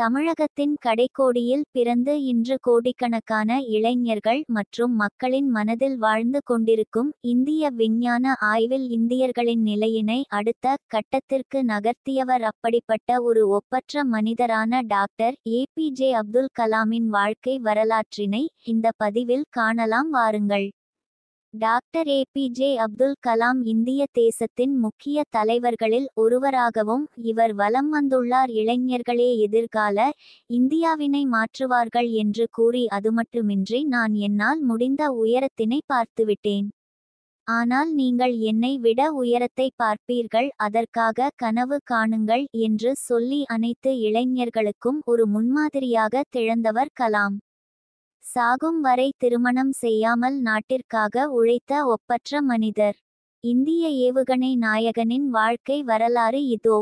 தமிழகத்தின் கடைக்கோடியில் பிறந்து இன்று கோடிக்கணக்கான இளைஞர்கள் மற்றும் மக்களின் மனதில் வாழ்ந்து கொண்டிருக்கும் இந்திய விஞ்ஞான ஆய்வில் இந்தியர்களின் நிலையினை அடுத்த கட்டத்திற்கு நகர்த்தியவர் அப்படிப்பட்ட ஒரு ஒப்பற்ற மனிதரான doctor A P J Abdul கலாமின் வாழ்க்கை வரலாற்றினை இந்த பதிவில் காணலாம் வாருங்கள் doctor A P J Abdul Kalam இந்திய தேசத்தின் முக்கிய தலைவர்களில் ஒருவராகவும் இவர் வலம் வந்துள்ளார் இளைஞர்களே எதிர்கால இந்தியாவினை மாற்றுவார்கள் என்று கூறி அதுமட்டுமின்றி நான் என்னால் முடிந்த உயரத்தினை பார்த்துவிட்டேன் ஆனால் நீங்கள் என்னை விட உயரத்தை பார்ப்பீர்கள் அதற்காக கனவு காணுங்கள் என்று சொல்லி அனைத்து இளைஞர்களுக்கும் ஒரு முன்மாதிரியாக திழந்தவர் கலாம் சாகும் வரை திருமணம் செய்யாமல் நாட்டிற்காக உழைத்த ஒப்பற்ற மனிதர் இந்திய ஏவுகணை நாயகனின் வாழ்க்கை வரலாறு இதோ